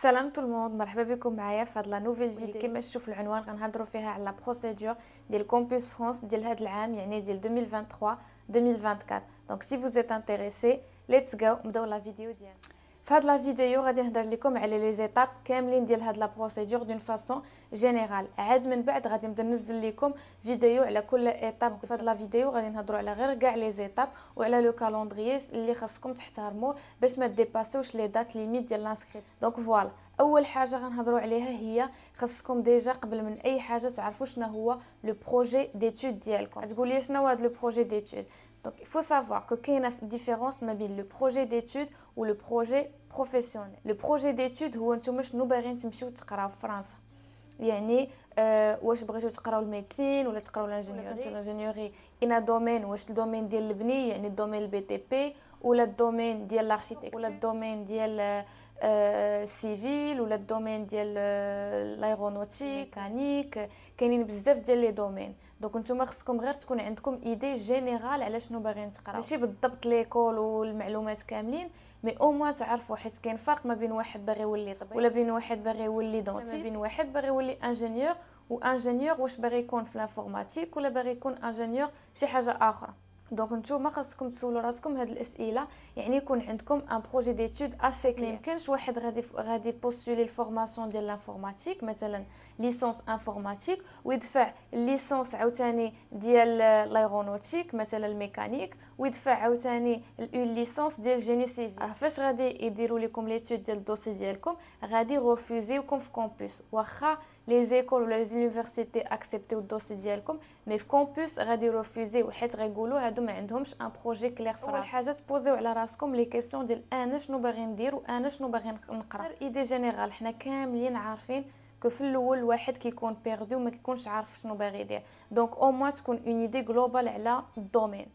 سلام طول مود مرحبا بكم معايا في هاد لا نوفيل فيديو كما تشوف العنوان غنهضروا فيها على لا بروسيدور ديال كومبوس فرانس ديال هاد العام يعني ديال 2023 2024 دونك سي فوز انتريسي ليتس جو نبداو لا فيديو ديالنا في هاد لا فيديو غادي نهضر لكم على لي زيتاب كاملين ديال هاد لا بروسيدور دون فاصون جينيرال عاد من بعد غادي نبدا ننزل لكم فيديو على كل ايتاب في هاد لا فيديو غادي نهضروا على غير كاع لي زيتاب وعلى لو كالوندريي اللي خاصكم تحترموه باش ما ديباسيوش لي دات ليميت ديال لانسكريبت دونك فوالا اول حاجه غنهضروا عليها هي خاصكم ديجا قبل من اي حاجه تعرفوا شنو هو لو بروجي ديتود ديالكم تقول لي شنو هو هذا لو بروجي ديتود دونك فو سافوار كو كاينه ديفيرونس ما بين لو بروجي ديتود و لو بروجي بروفيسيونيل لو بروجي ديتود هو نتوما شنو باغيين تمشيو تقراو في فرنسا يعني آه واش بغيتو تقراو الميديسين ولا تقراو لانجينيوري لانجينيوري ان دومين واش الدومين ديال البني يعني الدومين البي تي بي ولا الدومين ديال لاركتيك ولا الدومين ديال السيفيل ولا الدومين ديال لايغونوتيك ميكانيك كاينين بزاف ديال لي دومين دونك نتوما خصكم غير تكون عندكم ايدي جينيرال على شنو باغيين تقراو ماشي بالضبط ليكول والمعلومات كاملين مي او موان تعرفوا حيت كاين فرق ما بين واحد باغي يولي طبيب ولا بين واحد باغي يولي دونتيست ما بين واحد باغي يولي انجينيور وانجينيور واش باغي يكون في لافورماتيك ولا باغي يكون انجينيور شي حاجه اخرى دونك نتوما خاصكم تسولوا راسكم هاد الاسئله يعني يكون عندكم ان بروجي ديتود اسي كلير يمكنش واحد غادي غادي بوستولي الفورماسيون ديال لانفورماتيك مثلا ليسونس انفورماتيك ويدفع ليسونس عاوتاني ديال لايرونوتيك مثلا الميكانيك ويدفع عاوتاني ليسونس ديال جيني سيفي ah. فاش غادي يديروا لكم ليتود ديال الدوسي ديالكم غادي غوفوزيوكم في كومبوس واخا لي زيكول ولا ليزونيفرسيتي اكسبتيو الدوسي ديالكم مي في كومبوس غادي يرفيوزيو حيت غيقولوا هادو ما عندهمش ان بروجي كليغ فراسهم اول حاجه تبوزيو على راسكم لي كيسيون ديال انا شنو باغي ندير وانا شنو باغي نقرا ايدي جينيرال حنا كاملين عارفين كو في الاول الواحد كيكون بيردي وما كيكونش عارف شنو باغي يدير دونك او موا تكون اون ايدي جلوبال على الدومين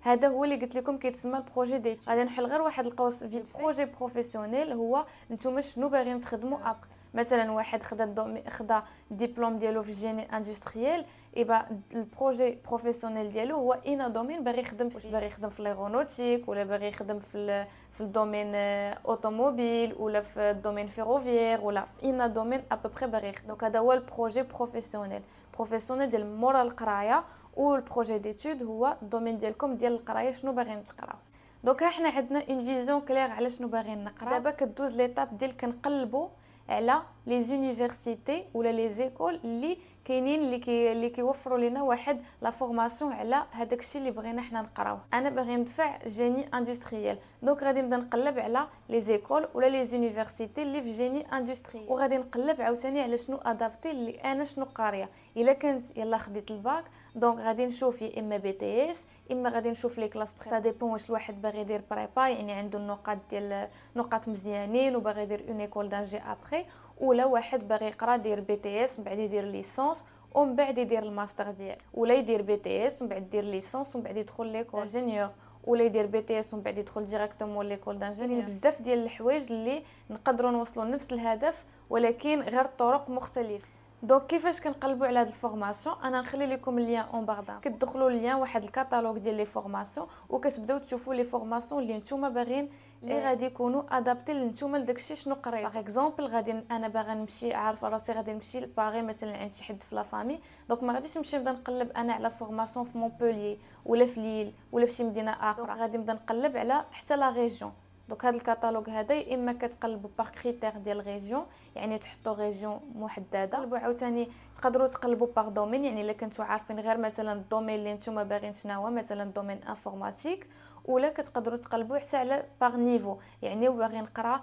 هذا هو اللي قلت لكم كيتسمى البروجي ديت غادي نحل غير واحد القوس في البروجي بروفيسيونيل هو نتوما شنو باغيين تخدموا ابخي مثلا واحد خدا خدا الدبلوم ديالو في الجيني اندستريال ايبا البروجي بروفيسيونيل ديالو هو ان دومين باغي يخدم واش باغي يخدم في ليغونوتيك ولا باغي يخدم في في الدومين اوتوموبيل ولا في الدومين فيروفيير ولا في ان دومين ابوبري باغي يخدم دونك هذا هو البروجي بروفيسيونيل بروفيسيونيل ديال مورا القرايه والبروجي ديتود هو الدومين ديالكم ديال القرايه شنو باغيين تقراو دونك حنا عندنا اون فيزيون كلير على شنو باغيين نقرا دابا كدوز ليطاب ديال كنقلبوا a les universités ou les écoles lient كاينين اللي كي اللي كيوفروا لنا واحد لا فورماسيون على هذاك الشيء اللي بغينا حنا نقراوه انا باغي ندفع جيني اندستريال دونك غادي نبدا نقلب على لي زيكول ولا لي زونيفرسيتي اللي في جيني اندستريال وغادي نقلب عاوتاني على شنو ادابتي اللي انا شنو قاريه الا كنت يلا خديت الباك دونك غادي نشوف يا اما بي تي اس اما غادي نشوف لي كلاس سا ديبون واش الواحد باغي يدير بريبا يعني عنده النقاط ديال نقاط مزيانين وباغي يدير اون ايكول دانجي ابري ولا واحد باغي يقرا دير بي تي اس من بعد يدير ليسونس ومن بعد يدير الماستر ديالو ولا يدير بي تي اس ومن بعد يدير ليسونس ومن بعد يدخل ليكول جينيور ولا يدير بي تي اس ومن بعد يدخل ديريكتومون ليكول دانجينيور بزاف ديال الحوايج اللي نقدروا نوصلوا لنفس الهدف ولكن غير طرق مختلفه دونك كيفاش كنقلبوا على هاد الفورماسيون انا نخلي لكم اللين اون دان كتدخلوا ليان واحد الكاتالوج ديال لي فورماسيون وكتبداو تشوفوا لي فورماسيون اللي نتوما باغيين اللي إيه. غادي يكونوا ادابتي لنتوما لداكشي شنو قريت باغ اكزومبل غادي انا باغا نمشي عارفه راسي غادي نمشي لباغي مثلا عند شي حد في لا فامي دونك ما غاديش نمشي نبدا نقلب انا على فورماسيون في مونبوليي ولا في ليل ولا في شي مدينه اخرى غادي نبدا نقلب على حتى لا ريجون دونك هذا الكتالوج هذا يا اما كتقلبوا بار كريتير ديال ريجيون يعني تحطوا ريجيون محدده تقلبوا عاوتاني تقدروا تقلبوا بار دومين يعني الا كنتو عارفين غير مثلا الدومين اللي نتوما باغيين شناهو مثلا دومين انفورماتيك ولا كتقدروا تقلبوا حتى على بار نيفو يعني باغي نقرا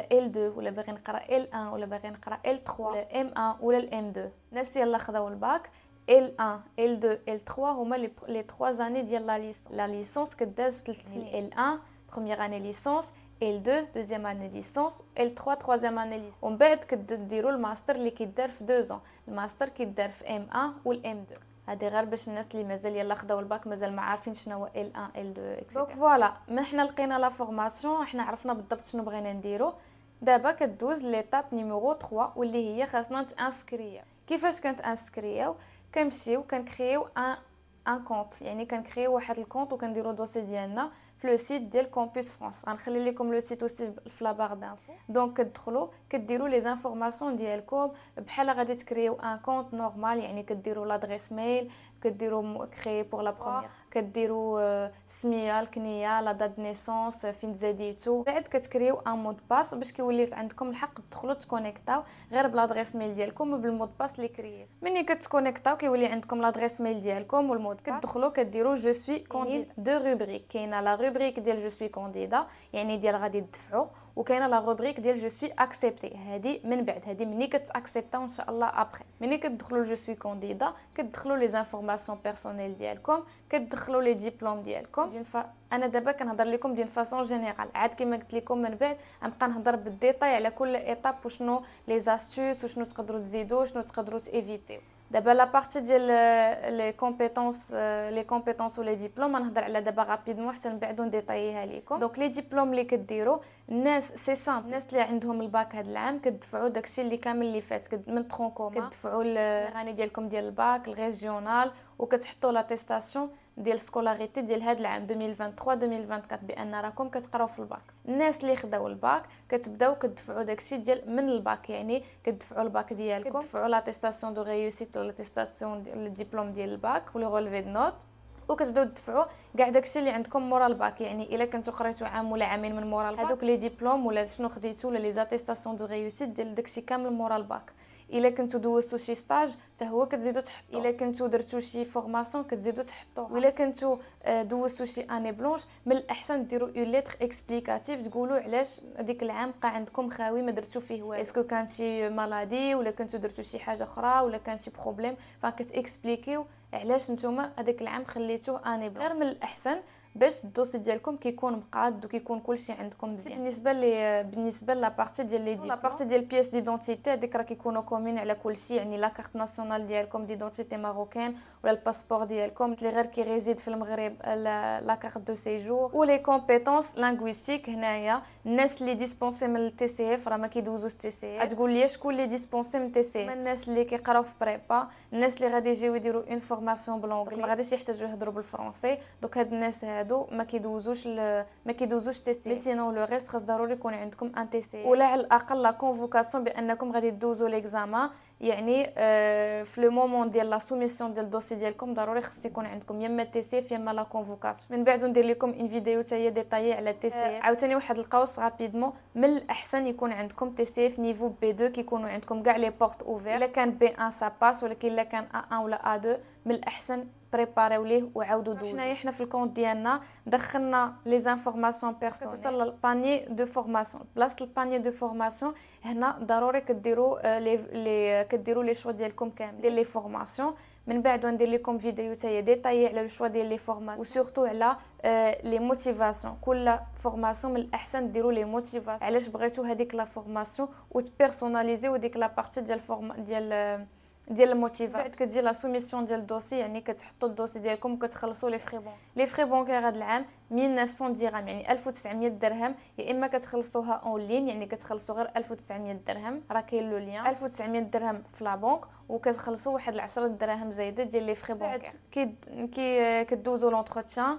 ال2 آه، ولا باغي نقرا ال1 ولا باغي نقرا ال3 ولا ام1 ولا الام2 الناس يلا خذوا الباك ال 1 ال 2 ال 3 هما لي 3 زاني ديال لا ليسونس لا ليسونس كداز في 3 سنين L1 بروميير اني ليسونس L2 deuxième année licence L3 troisième année licence on بعد كديروا الماستر اللي كيدار في 2 ans الماستر كيدار في M1 وال M2 هادي غير باش الناس اللي مازال يلا خداو الباك مازال ما عارفين شنو هو L1 L2 etc. دونك فوالا ما حنا لقينا لا فورماسيون حنا عرفنا بالضبط شنو بغينا نديرو دابا كدوز ليتاب نيميرو 3 واللي هي خاصنا نتانسكريا كيفاش كنت انسكريو كنمشيو كنكريو ان ان كونط يعني كنكريو واحد الكونط وكنديرو دوسي ديالنا في لو سيت ديال كومبوس فرانس غنخلي لكم لو سيت اوسي في لا بار دانفو دونك كتدخلوا كديروا لي زانفورماسيون ديالكم بحال غادي تكريو ان كونت نورمال يعني كديروا لادريس ميل كديروا كخي بوغ لا كديروا السميه الكنيه لا دات آه، نيسونس فين تزاديتو بعد كتكريو ان مود باس باش كيولي عندكم الحق تدخلوا تكونيكتاو غير بلادريس ميل ديالكم وبالمود باس اللي كرييت ملي كتكونيكتاو كيولي عندكم لادريس ميل ديالكم والمود كتدخلوا كديروا جو سوي كونديدا دو روبريك كاينه لا روبريك ديال جو سوي كونديدا يعني ديال غادي تدفعوا وكاينه لا روبريك ديال جو سوي اكسبتي هادي من بعد هادي ملي كتاكسبتا ان شاء الله ابري ملي كتدخلوا جو سوي كونديدا كتدخلوا لي زانفورماسيون فورماسيون بيرسونيل ديالكم كتدخلوا لي ديبلوم ديالكم دي ف... انا دابا كنهضر لكم ديال فاسون جينيرال عاد كما قلت لكم من بعد غنبقى نهضر بالديتاي على كل ايطاب وشنو لي زاستوس وشنو تقدروا تزيدوا وشنو تقدروا تيفيتيو دابا لا بارتي ديال لي كومبيتونس لي كومبيتونس ولا ديبلوم نهضر على دابا رابيدمون حتى نبعدو نديطاييها ليكم دونك لي ديبلوم اللي كديرو الناس سي سامبل الناس اللي عندهم الباك هاد العام كدفعوا داكشي اللي كامل اللي فات من ترونكوما كدفعوا الغاني ديالكم ديال الباك الريجيونال وكتحطوا لا تيستاسيون ديال سكولاريتي ديال هاد العام 2023 2024 بان راكم كتقراو في الباك الناس اللي خداو الباك كتبداو كتدفعوا داكشي ديال من الباك يعني كتدفعوا الباك ديالكم كتدفعوا لاتيستاسيون دو ريوسيت ولا لاتيستاسيون ديال الدبلوم ديال الباك ولي غولفي دو نوت وكتبداو تدفعوا كاع داكشي اللي عندكم مورا الباك يعني الا كنتو قريتو عام ولا عامين من مورا الباك هذوك لي ديبلوم ولا شنو خديتو ولا لي زاتيستاسيون دو ريوسيت ديال داكشي كامل مورا الباك الا كنتو دوزتو شي ستاج حتى هو كتزيدو تحطو الا كنتو درتو شي فورماسيون كتزيدو تحطو الا كنتو آه، دوزتو شي اني بلونش من الاحسن ديرو اون ليتر اكسبليكاتيف تقولو علاش هذيك العام بقى عندكم خاوي ما درتو فيه والو اسكو كان شي مالادي ولا كنتو درتو شي حاجه اخرى ولا كان شي بروبليم فكتسبليكيو علاش نتوما هذاك العام خليتوه اني بلونش غير من الاحسن باش الدوسي ديالكم كيكون مقاد وكيكون كلشي عندكم مزيان بالنسبه لي بالنسبه لابارتي ديال لي دي لابارتي ديال بيس ديدونتيتي هذيك راه كيكونوا كومين على كلشي يعني لا كارت ناسيونال ديالكم ديدونتيتي ماروكان ولا الباسبور ديالكم اللي غير كيريزيد في المغرب لا كارت دو سيجور ولي كومبيتونس لانغويستيك هنايا الناس اللي ديسبونسي من التي سي اف راه ما كيدوزوش تي سي اف تقول لي شكون اللي ديسبونسي من التي سي الناس اللي كيقراو في بريبا الناس اللي غادي يجيو يديروا اون فورماسيون بلونغلي ما غاديش يحتاجوا يهضروا بالفرنسي دوك هاد الناس هادو ما كيدوزوش ما كيدوزوش تي سي مي سينو لو ريست خاص ضروري يكون عندكم ان تي سي ولا على الاقل لا كونفوكاسيون بانكم غادي دوزو ليكزامان يعني آه، في لو مومون ديال لا سوميسيون ديال الدوسي ديالكم ضروري خص يكون عندكم يا اما تي سي يا اما لا كونفوكاسيون من بعد ندير لكم ان فيديو تاهي هي ديطاي على تي سي آه. عاوتاني واحد القوس رابيدمون من الاحسن يكون عندكم تي سي في نيفو بي 2 كيكونوا عندكم كاع لي بورت اوفير الا كان بي 1 سا باس ولكن الا كان ا 1 ولا ا 2 من الاحسن بريباريو ليه وعاودوا دوزو حنايا حنا في الكونت ديالنا دخلنا لي زانفورماسيون بيرسونيل توصل للباني دو فورماسيون بلاصه الباني دو فورماسيون هنا ضروري كديروا لي كديرو كديروا لي شوا ديالكم كامل ديال لي فورماسيون من بعد ندير لكم فيديو تاهي ديتاي على الشوا ديال لي فورماسيون وسورتو على لي موتيفاسيون كل فورماسيون من الاحسن ديروا لي موتيفاسيون علاش بغيتو هذيك لا فورماسيون وتبيرسوناليزيو ديك لا بارتي ديال فورما ديال ديال الموتيفاسيون باسكو ديال لا سوميسيون ديال الدوسي يعني كتحطوا الدوسي ديالكم وكتخلصوا لي فري بون لي فري بون كي هذا العام 1900 درهم يعني 1900 درهم يا اما كتخلصوها اون لين يعني كتخلصوا غير 1900 درهم راه كاين لو ليان 1900 درهم في لا بونك وكتخلصوا واحد 10 دراهم زايده ديال لي فري بون كي كي كدوزوا لونتروتيان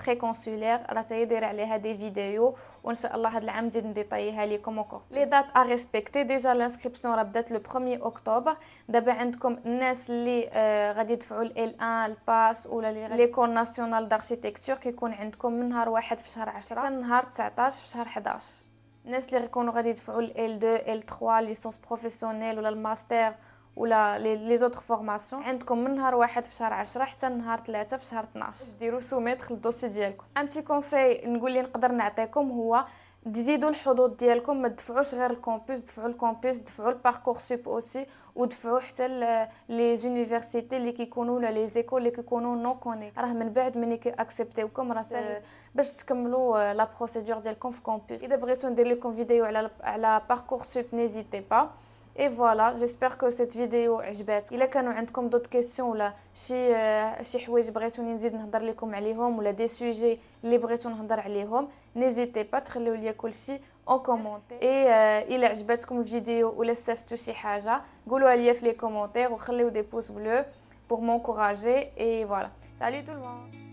تري كونسولير راه تيدير عليها دي فيديو وان شاء الله هذا العام نزيد نديطيها لكم وكور لي دات ا ريسبكتي ديجا لانسكريبسيون راه بدات لو 1 اكتوبر دابا عندكم الناس اللي آه غادي يدفعوا ال 1 الباس ولا لي كور ناسيونال داركتيكتور كيكون عندكم من نهار 1 في شهر 10 حتى نهار 19 في شهر 11 الناس اللي غيكونوا غادي يدفعوا ال 2 ال 3 ليسونس بروفيسيونيل ولا الماستر ولا لي زوطر فورماسيون عندكم من نهار واحد في شهر 10 حتى نهار 3 في شهر 12 ديروا سوميتر الدوسي ديالكم ام تي كونساي نقول لي نقدر نعطيكم هو تزيدوا الحظوظ ديالكم ما تدفعوش غير الكومبوس دفعوا الكومبوس دفعوا الباركور سوب اوسي ودفعوا حتى لي زونيفرسيتي اللي كيكونوا ولا لي زيكول اللي كيكونوا نو كوني راه من بعد ملي كيأكسبتيوكم راه باش تكملوا لا euh, بروسيدور ديالكم في كومبوس اذا بغيتو ندير لكم فيديو على على باركور سوب نيزيتي با Et voilà, j'espère que cette vidéo a plu. Il y a comme d'autres questions là, si si vous voulez que nous en parlions عليهم ou des sujets que vous voulez qu'on en عليهم, n'hésitez pas à laisser tout ceci en commentaire. Et il a plu la vidéo ou la savez tout ce haja, dites-le lui les commentaires ou laissez des pouces bleus pour m'encourager et voilà. Salut tout le monde.